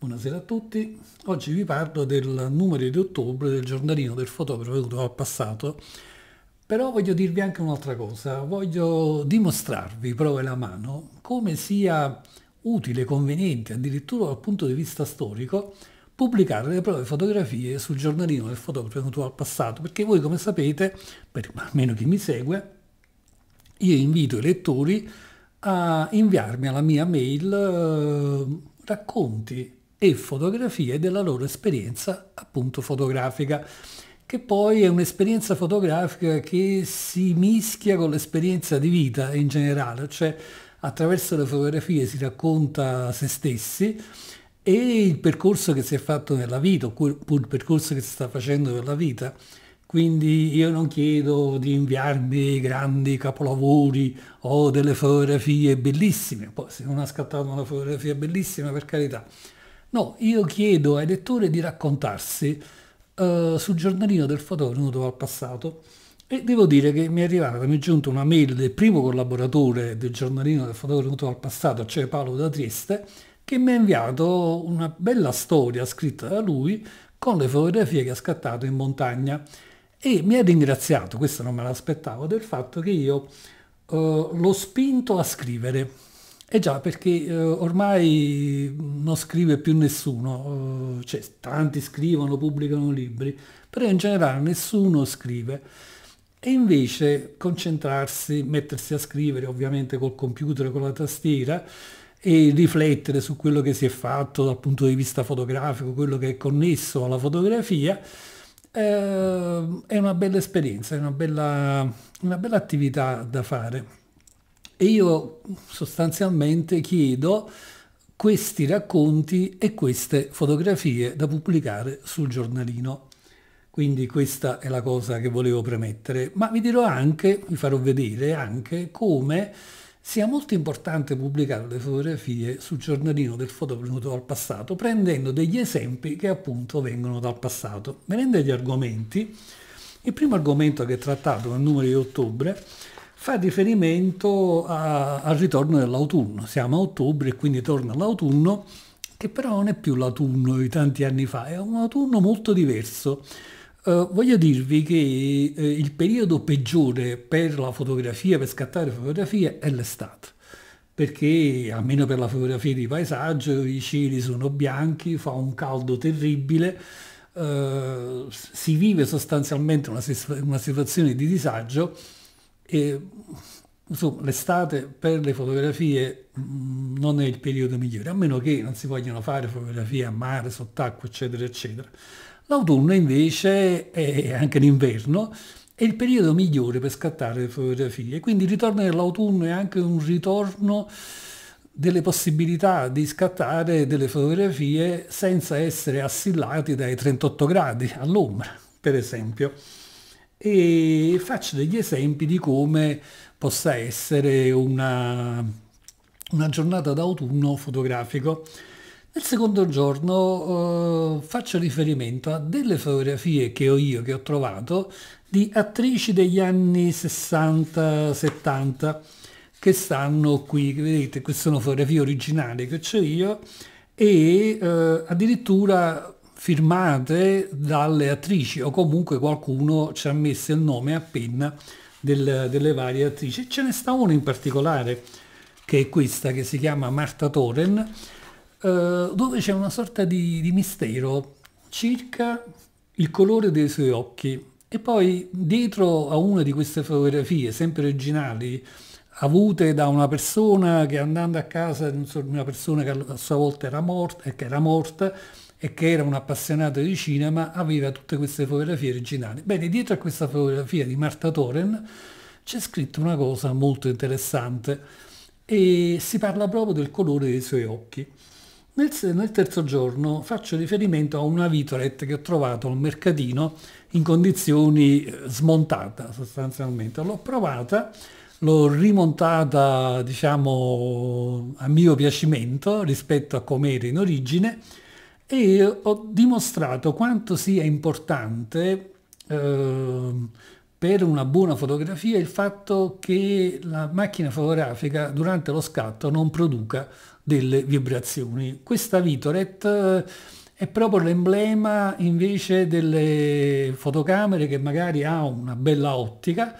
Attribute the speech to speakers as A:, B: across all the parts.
A: Buonasera a tutti, oggi vi parlo del numero di ottobre del giornalino del fotografo venuto al passato, però voglio dirvi anche un'altra cosa, voglio dimostrarvi, prove la mano, come sia utile, conveniente, addirittura dal punto di vista storico, pubblicare le proprie fotografie sul giornalino del fotografo venuto al passato, perché voi come sapete, per almeno chi mi segue, io invito i lettori a inviarmi alla mia mail eh, racconti e fotografie della loro esperienza appunto fotografica che poi è un'esperienza fotografica che si mischia con l'esperienza di vita in generale, cioè attraverso le fotografie si racconta se stessi e il percorso che si è fatto nella vita, oppure il percorso che si sta facendo nella vita. Quindi io non chiedo di inviarmi grandi capolavori o delle fotografie bellissime, poi se non ha scattato una fotografia bellissima per carità, No, io chiedo ai lettori di raccontarsi eh, sul giornalino del fotografo al passato e devo dire che mi è arrivata, mi è giunta una mail del primo collaboratore del giornalino del fotografo al passato, cioè Paolo da Trieste, che mi ha inviato una bella storia scritta da lui con le fotografie che ha scattato in montagna e mi ha ringraziato, questo non me l'aspettavo, del fatto che io eh, l'ho spinto a scrivere. Eh già, perché eh, ormai non scrive più nessuno, eh, cioè tanti scrivono, pubblicano libri, però in generale nessuno scrive. E invece concentrarsi, mettersi a scrivere ovviamente col computer, con la tastiera e riflettere su quello che si è fatto dal punto di vista fotografico, quello che è connesso alla fotografia, eh, è una bella esperienza, è una bella, una bella attività da fare. E io sostanzialmente chiedo questi racconti e queste fotografie da pubblicare sul giornalino. Quindi questa è la cosa che volevo premettere, ma vi dirò anche, vi farò vedere anche come sia molto importante pubblicare le fotografie sul giornalino del fotovenuto dal passato, prendendo degli esempi che appunto vengono dal passato. Venendo agli argomenti, il primo argomento che è trattato nel numero di ottobre fa riferimento a, al ritorno dell'autunno. Siamo a ottobre e quindi torna l'autunno, che però non è più l'autunno di tanti anni fa, è un autunno molto diverso. Eh, voglio dirvi che eh, il periodo peggiore per la fotografia, per scattare fotografie, è l'estate perché almeno per la fotografia di paesaggio i cieli sono bianchi, fa un caldo terribile, eh, si vive sostanzialmente una, una situazione di disagio e insomma, l'estate per le fotografie mm, non è il periodo migliore, a meno che non si vogliano fare fotografie a mare, sott'acqua, eccetera, eccetera. L'autunno invece è anche l'inverno è il periodo migliore per scattare le fotografie, quindi il ritorno dell'autunno è anche un ritorno delle possibilità di scattare delle fotografie senza essere assillati dai 38 gradi all'ombra, per esempio e faccio degli esempi di come possa essere una, una giornata d'autunno fotografico. Nel secondo giorno eh, faccio riferimento a delle fotografie che ho io, che ho trovato, di attrici degli anni 60-70 che stanno qui, vedete, queste sono fotografie originali che ho io e eh, addirittura firmate dalle attrici o comunque qualcuno ci ha messo il nome a penna del, delle varie attrici. Ce ne sta una in particolare che è questa che si chiama Marta Toren, eh, dove c'è una sorta di, di mistero circa il colore dei suoi occhi. E poi dietro a una di queste fotografie, sempre originali, avute da una persona che andando a casa di una persona che a sua volta era morta, che era morta e che era un appassionato di cinema, aveva tutte queste fotografie originali. Bene, dietro a questa fotografia di Marta Toren c'è scritto una cosa molto interessante e si parla proprio del colore dei suoi occhi. Nel, nel terzo giorno faccio riferimento a una vitolet che ho trovato al mercatino in condizioni eh, smontata sostanzialmente. L'ho provata, l'ho rimontata diciamo a mio piacimento rispetto a come era in origine e ho dimostrato quanto sia importante ehm, per una buona fotografia il fatto che la macchina fotografica durante lo scatto non produca delle vibrazioni. Questa Vitoret eh, è proprio l'emblema invece delle fotocamere che magari ha una bella ottica,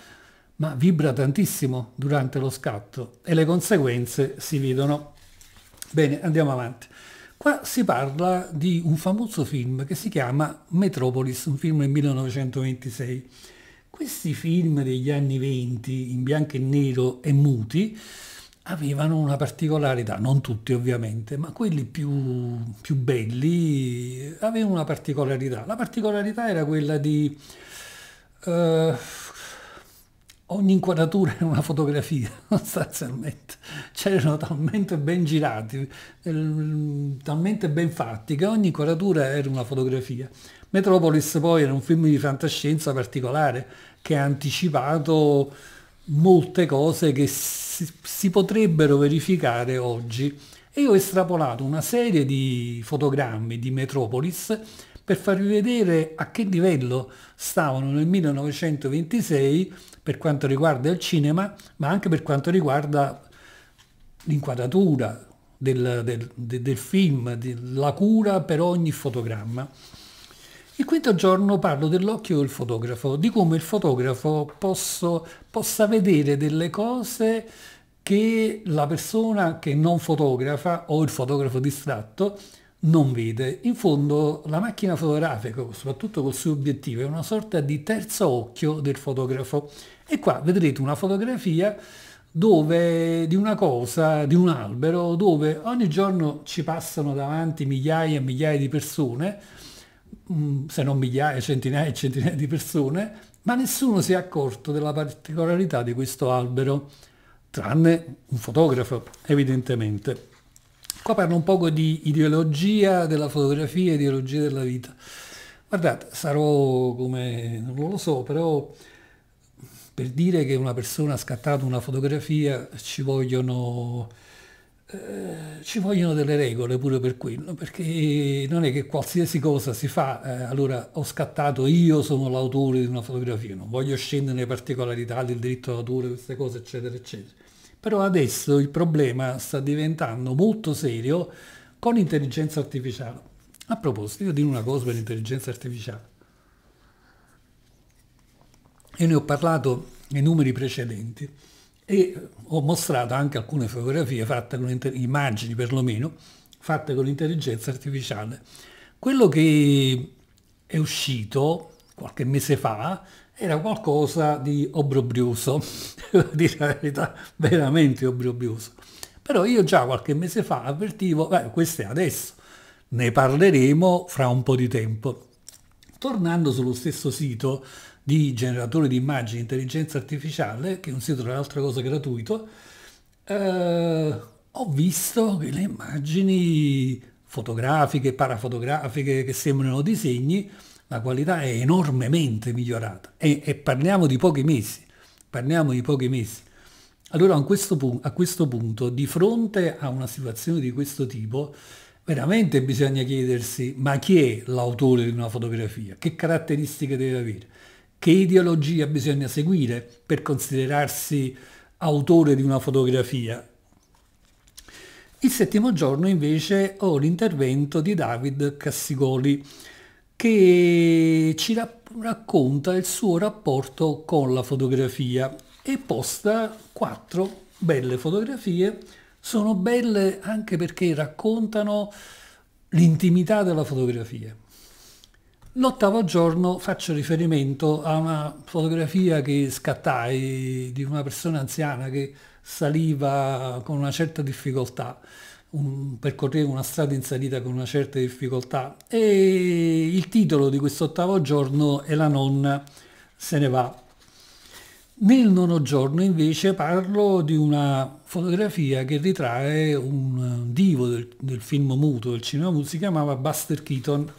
A: ma vibra tantissimo durante lo scatto e le conseguenze si vedono. Bene, andiamo avanti. Qua si parla di un famoso film che si chiama Metropolis, un film del 1926. Questi film degli anni 20, in bianco e nero e muti, avevano una particolarità, non tutti ovviamente, ma quelli più, più belli avevano una particolarità. La particolarità era quella di... Uh, ogni inquadratura era una fotografia, sostanzialmente. C'erano talmente ben girati, eh, talmente ben fatti, che ogni inquadratura era una fotografia. Metropolis poi era un film di fantascienza particolare che ha anticipato molte cose che si, si potrebbero verificare oggi. E io ho estrapolato una serie di fotogrammi di Metropolis per farvi vedere a che livello stavano nel 1926 per quanto riguarda il cinema, ma anche per quanto riguarda l'inquadratura del, del, del, film, la cura per ogni fotogramma. Il quinto giorno parlo dell'occhio del fotografo, di come il fotografo posso, possa vedere delle cose che la persona che non fotografa o il fotografo distratto non vede. In fondo la macchina fotografica, soprattutto col suo obiettivo, è una sorta di terzo occhio del fotografo. E qua vedrete una fotografia dove, di una cosa, di un albero, dove ogni giorno ci passano davanti migliaia e migliaia di persone, mm, se non migliaia, centinaia e centinaia di persone, ma nessuno si è accorto della particolarità di questo albero, tranne un fotografo, evidentemente. Qua parlo un poco di ideologia della fotografia, ideologia della vita. Guardate, sarò come, non lo so, però per dire che una persona ha scattato una fotografia ci vogliono, eh, ci vogliono delle regole pure per quello, perché non è che qualsiasi cosa si fa, eh, allora ho scattato io, sono l'autore di una fotografia, non voglio scendere nelle particolarità del diritto d'autore, queste cose, eccetera, eccetera però adesso il problema sta diventando molto serio con l'intelligenza artificiale. A proposito, io dico una cosa per l'intelligenza artificiale. Io ne ho parlato nei numeri precedenti e ho mostrato anche alcune fotografie fatte con immagini perlomeno fatte con l'intelligenza artificiale. Quello che è uscito qualche mese fa era qualcosa di obbrobrioso, devo dire la verità, veramente obbrobrioso. Però io già qualche mese fa avvertivo, beh, questo è adesso, ne parleremo fra un po' di tempo. Tornando sullo stesso sito di generatore di immagini intelligenza artificiale, che è un sito tra l'altro cosa gratuito, eh, ho visto che le immagini fotografiche, parafotografiche che sembrano disegni, la qualità è enormemente migliorata e, e parliamo di pochi mesi, parliamo di pochi mesi. Allora a questo, punto, a questo punto, di fronte a una situazione di questo tipo, veramente bisogna chiedersi ma chi è l'autore di una fotografia? Che caratteristiche deve avere? Che ideologia bisogna seguire per considerarsi autore di una fotografia? Il settimo giorno invece ho l'intervento di David Cassigoli, che ci racconta il suo rapporto con la fotografia e posta quattro belle fotografie. Sono belle anche perché raccontano l'intimità della fotografia. L'ottavo giorno faccio riferimento a una fotografia che scattai di una persona anziana che saliva con una certa difficoltà un, percorrere una strada in salita con una certa difficoltà. E il titolo di quest'ottavo giorno è La nonna se ne va. Nel nono giorno invece parlo di una fotografia che ritrae un divo del, del film muto, del cinema muto, si chiamava Buster Keaton.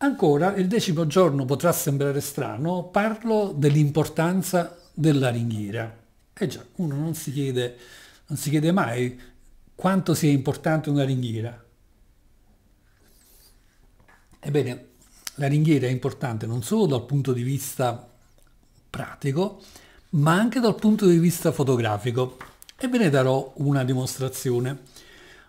A: Ancora, il decimo giorno potrà sembrare strano, parlo dell'importanza della ringhiera. E eh già, uno non si chiede non si chiede mai quanto sia importante una ringhiera. Ebbene, la ringhiera è importante non solo dal punto di vista pratico, ma anche dal punto di vista fotografico. E ve ne darò una dimostrazione.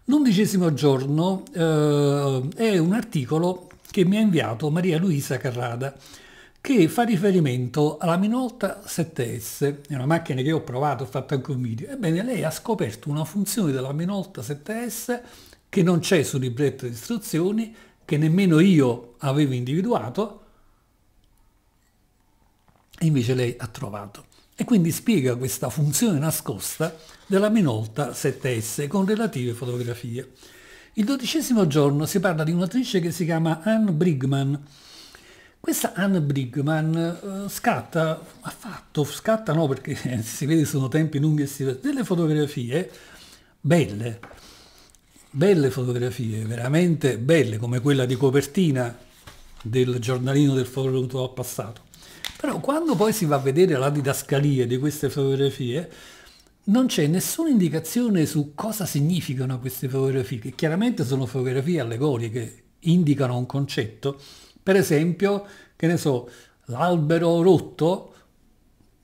A: L'undicesimo giorno eh, è un articolo che mi ha inviato Maria Luisa Carrada, che fa riferimento alla Minolta 7S, è una macchina che ho provato, ho fatto anche un video. Ebbene, lei ha scoperto una funzione della Minolta 7S che non c'è sul libretto di istruzioni, che nemmeno io avevo individuato, e invece lei ha trovato. E quindi spiega questa funzione nascosta della Minolta 7S con relative fotografie. Il dodicesimo giorno si parla di un'attrice che si chiama Anne Brigman, questa Anne Brigman eh, scatta, ha fatto, scatta no perché si vede sono tempi lunghi e si vede, delle fotografie belle, belle fotografie, veramente belle, come quella di copertina del giornalino del fotografo al passato. Però quando poi si va a vedere la didascalia di queste fotografie, non c'è nessuna indicazione su cosa significano queste fotografie, che chiaramente sono fotografie allegoriche, indicano un concetto, per esempio, che ne so, l'albero rotto,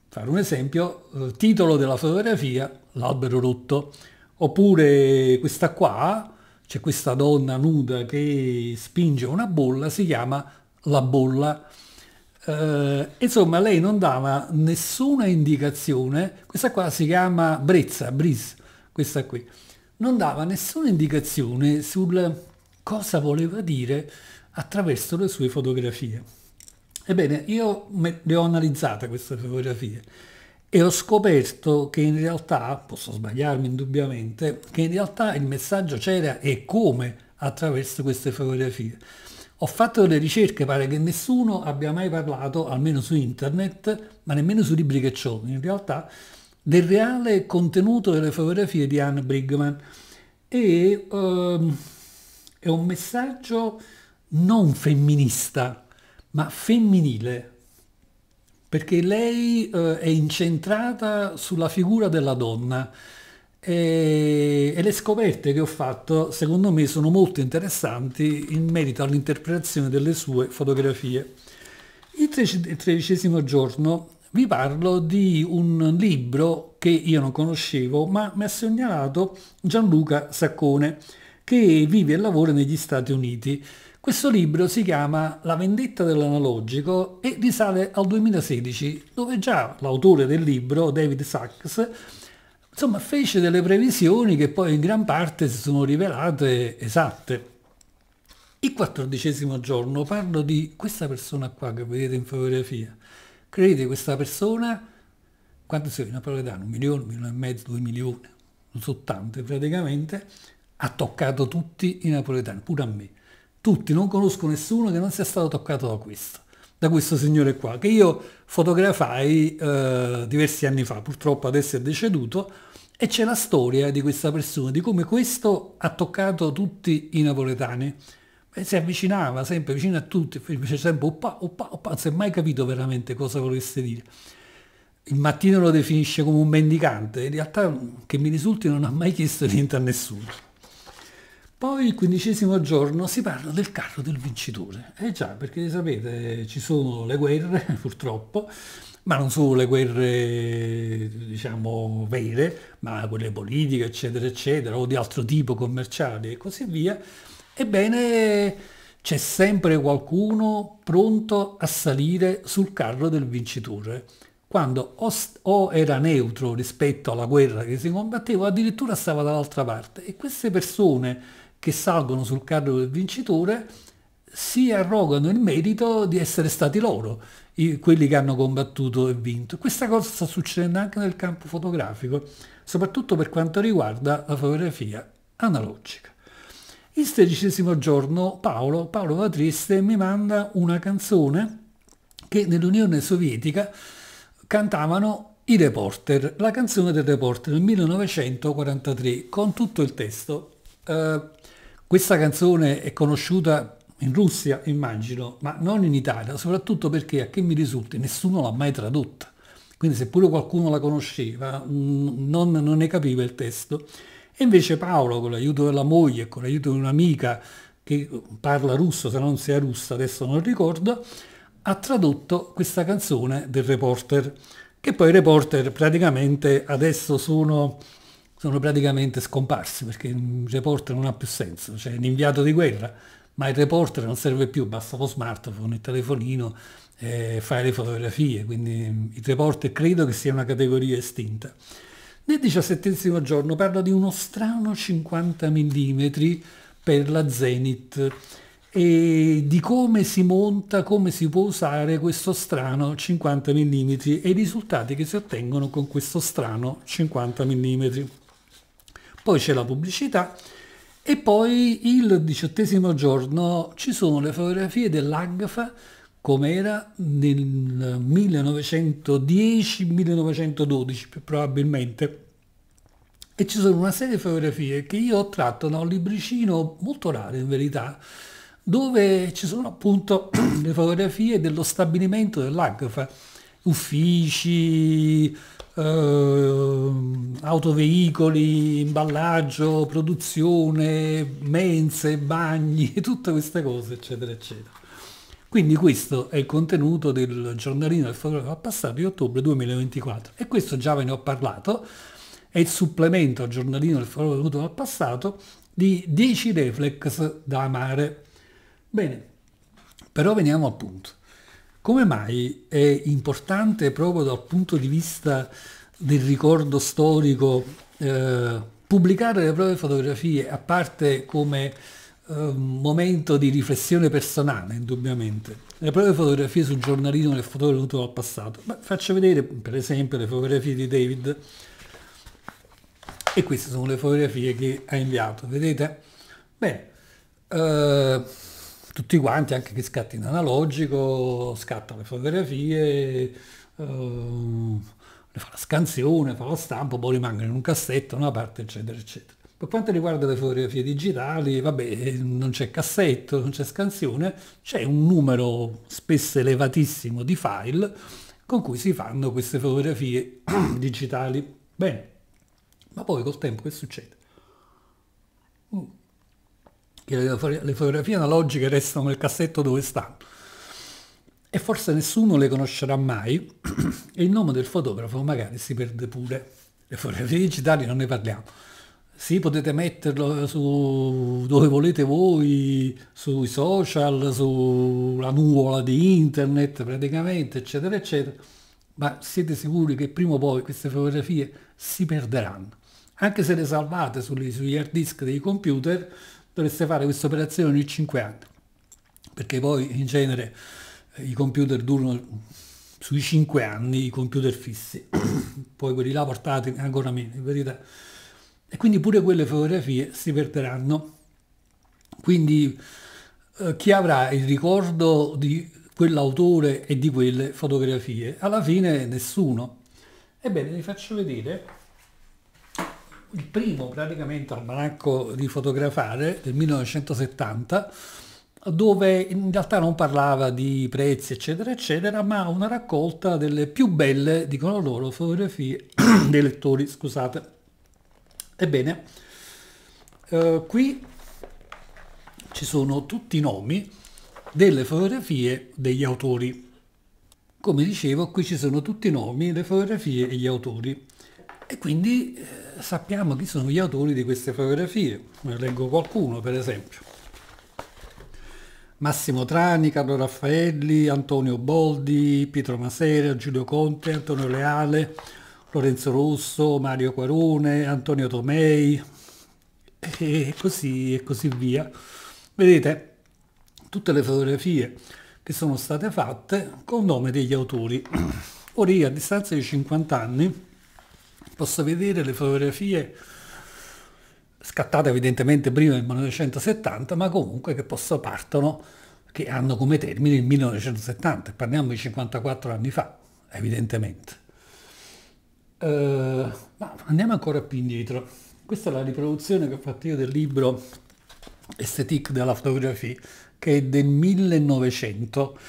A: fare un esempio, eh, titolo della fotografia, l'albero rotto, oppure questa qua, c'è questa donna nuda che spinge una bolla, si chiama la bolla. Eh, insomma, lei non dava nessuna indicazione, questa qua si chiama Brezza, Breeze, questa qui, non dava nessuna indicazione sul cosa voleva dire attraverso le sue fotografie. Ebbene, io le ho analizzate queste fotografie e ho scoperto che in realtà, posso sbagliarmi indubbiamente, che in realtà il messaggio c'era e come attraverso queste fotografie. Ho fatto delle ricerche, pare che nessuno abbia mai parlato, almeno su internet, ma nemmeno su libri che ho, in realtà, del reale contenuto delle fotografie di Anne Brigman. E ehm, è un messaggio non femminista, ma femminile, perché lei eh, è incentrata sulla figura della donna e, e, le scoperte che ho fatto secondo me sono molto interessanti in merito all'interpretazione delle sue fotografie. Il, il tredicesimo giorno vi parlo di un libro che io non conoscevo ma mi ha segnalato Gianluca Saccone che vive e lavora negli Stati Uniti questo libro si chiama La vendetta dell'analogico e risale al 2016, dove già l'autore del libro, David Sachs, insomma, fece delle previsioni che poi in gran parte si sono rivelate esatte. Il quattordicesimo giorno parlo di questa persona qua che vedete in fotografia. Credete questa persona? Quanto sono in napoletano? Un milione, un milione e mezzo, due milioni, non so tante praticamente. Ha toccato tutti i napoletani, pure a me tutti, non conosco nessuno che non sia stato toccato da questo, da questo signore qua, che io fotografai eh, diversi anni fa, purtroppo adesso è deceduto, e c'è la storia di questa persona, di come questo ha toccato tutti i napoletani. E si avvicinava sempre vicino a tutti, faceva sempre oppa, oppa, oppa, non si è mai capito veramente cosa volesse dire. Il mattino lo definisce come un mendicante, in realtà che mi risulti non ha mai chiesto niente a nessuno. Poi il quindicesimo giorno si parla del carro del vincitore. Eh già, perché sapete, ci sono le guerre, purtroppo, ma non solo le guerre, diciamo, vere, ma quelle politiche, eccetera, eccetera, o di altro tipo, commerciali e così via. Ebbene, c'è sempre qualcuno pronto a salire sul carro del vincitore quando o, era neutro rispetto alla guerra che si combatteva, o addirittura stava dall'altra parte. E queste persone che salgono sul carro del vincitore si arrogano il merito di essere stati loro quelli che hanno combattuto e vinto. Questa cosa sta succedendo anche nel campo fotografico, soprattutto per quanto riguarda la fotografia analogica. Il sedicesimo giorno Paolo, Paolo va triste, mi manda una canzone che nell'Unione Sovietica cantavano i reporter, la canzone del reporter del 1943, con tutto il testo. Eh, questa canzone è conosciuta in Russia, immagino, ma non in Italia, soprattutto perché, a che mi risulti, nessuno l'ha mai tradotta. Quindi seppure qualcuno la conosceva, non, non ne capiva il testo. E invece Paolo, con l'aiuto della moglie e con l'aiuto di un'amica che parla russo, se non sia russa, adesso non ricordo, ha tradotto questa canzone del reporter, che poi i reporter praticamente adesso sono sono praticamente scomparsi perché il reporter non ha più senso, c'è cioè l'inviato di guerra, ma il reporter non serve più, basta lo smartphone, il telefonino, eh, fare le fotografie, quindi il reporter credo che sia una categoria estinta. Nel diciassettesimo giorno parlo di uno strano 50 mm per la Zenith e di come si monta, come si può usare questo strano 50 mm e i risultati che si ottengono con questo strano 50 mm. Poi c'è la pubblicità e poi il diciottesimo giorno ci sono le fotografie dell'Agfa come era nel 1910-1912 più probabilmente. E ci sono una serie di fotografie che io ho tratto da un libricino molto raro in verità, dove ci sono appunto le fotografie dello stabilimento dell'Agfa, uffici, Uh, autoveicoli, imballaggio, produzione, mense, bagni, tutte queste cose, eccetera, eccetera. Quindi questo è il contenuto del giornalino del fotografo passato di ottobre 2024 e questo già ve ne ho parlato, è il supplemento al giornalino del fotografo passato di 10 reflex da amare. Bene, però veniamo al punto. Come mai è importante proprio dal punto di vista del ricordo storico eh, pubblicare le proprie fotografie, a parte come eh, momento di riflessione personale, indubbiamente, le proprie fotografie sul giornalino del fotografo al passato? Beh, faccio vedere per esempio le fotografie di David e queste sono le fotografie che ha inviato, vedete? Bene. Eh, tutti quanti, anche chi scatta in analogico, scatta le fotografie, uh, fa la scansione, fa la stampa, poi rimangono in un cassetto, una parte, eccetera, eccetera. Per quanto riguarda le fotografie digitali, vabbè, non c'è cassetto, non c'è scansione, c'è un numero spesso elevatissimo di file con cui si fanno queste fotografie digitali. Bene, ma poi col tempo che succede? Mm che le fotografie analogiche restano nel cassetto dove stanno e forse nessuno le conoscerà mai e il nome del fotografo magari si perde pure. Le fotografie digitali non ne parliamo. Sì, potete metterlo su dove volete voi, sui social, sulla nuvola di internet praticamente, eccetera, eccetera, ma siete sicuri che prima o poi queste fotografie si perderanno. Anche se le salvate sugli, sugli hard disk dei computer, dovreste fare questa operazione ogni 5 anni, perché poi in genere i computer durano sui 5 anni, i computer fissi, poi quelli là portati ancora meno, in verità. E quindi pure quelle fotografie si perderanno. Quindi eh, chi avrà il ricordo di quell'autore e di quelle fotografie? Alla fine nessuno. Ebbene, vi faccio vedere il primo praticamente almanacco di fotografare del 1970 dove in realtà non parlava di prezzi eccetera eccetera ma una raccolta delle più belle dicono loro fotografie dei lettori scusate ebbene eh, qui ci sono tutti i nomi delle fotografie degli autori come dicevo qui ci sono tutti i nomi le fotografie e gli autori e quindi eh, sappiamo chi sono gli autori di queste fotografie. Ne leggo qualcuno, per esempio. Massimo Trani, Carlo Raffaelli, Antonio Boldi, Pietro Masera, Giulio Conte, Antonio Leale, Lorenzo Rosso, Mario Quarone, Antonio Tomei e così, e così via. Vedete tutte le fotografie che sono state fatte con nome degli autori. Ora io a distanza di 50 anni posso vedere le fotografie scattate evidentemente prima del 1970, ma comunque che posso partono, che hanno come termine il 1970, parliamo di 54 anni fa, evidentemente. Uh, ma andiamo ancora più indietro. Questa è la riproduzione che ho fatto io del libro Esthetic della fotografia, che è del 1900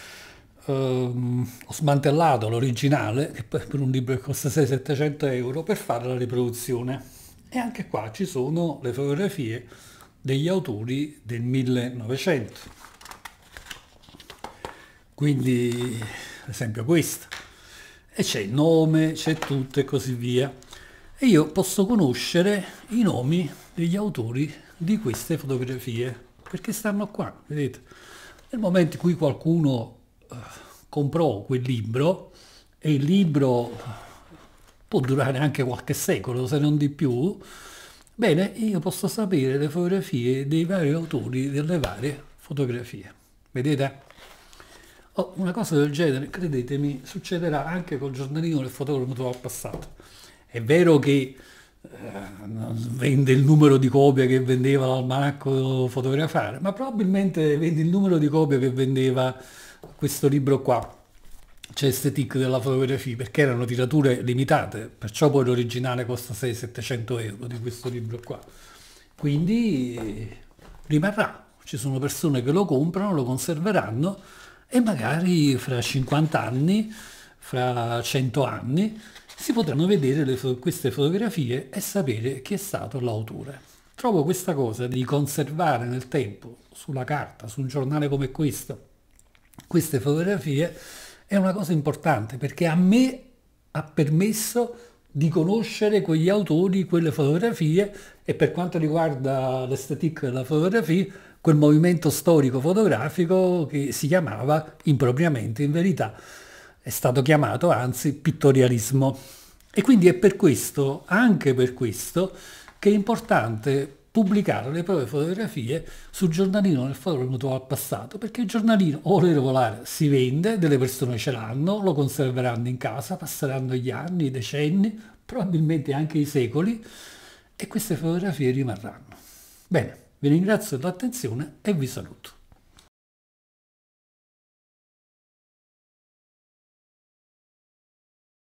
A: ehm, ho smantellato l'originale, che per un libro che costa 600-700 euro, per fare la riproduzione. E anche qua ci sono le fotografie degli autori del 1900. Quindi, ad esempio questa. E c'è il nome, c'è tutto e così via. E io posso conoscere i nomi degli autori di queste fotografie, perché stanno qua, vedete? Nel momento in cui qualcuno comprò quel libro e il libro può durare anche qualche secolo, se non di più, bene, io posso sapere le fotografie dei vari autori delle varie fotografie. Vedete? Oh, una cosa del genere, credetemi, succederà anche col giornalino del fotografo al passato. È vero che eh, vende il numero di copie che vendeva l'almanacco fotografare, ma probabilmente vende il numero di copie che vendeva questo libro qua, c'è Aesthetic della fotografia, perché erano tirature limitate, perciò poi l'originale costa 600-700 euro di questo libro qua. Quindi eh, rimarrà, ci sono persone che lo comprano, lo conserveranno e magari fra 50 anni, fra 100 anni, si potranno vedere le, queste fotografie e sapere chi è stato l'autore. Trovo questa cosa di conservare nel tempo, sulla carta, su un giornale come questo, queste fotografie è una cosa importante perché a me ha permesso di conoscere quegli autori, quelle fotografie e per quanto riguarda l'estetica della fotografia, quel movimento storico fotografico che si chiamava impropriamente, in verità, è stato chiamato anzi pittorialismo. E quindi è per questo, anche per questo, che è importante pubblicarono le proprie fotografie sul giornalino nel foro mutuo al passato, perché il giornalino ora regolare si vende, delle persone ce l'hanno, lo conserveranno in casa, passeranno gli anni, i decenni, probabilmente anche i secoli, e queste fotografie rimarranno. Bene, vi ringrazio dell'attenzione e vi saluto.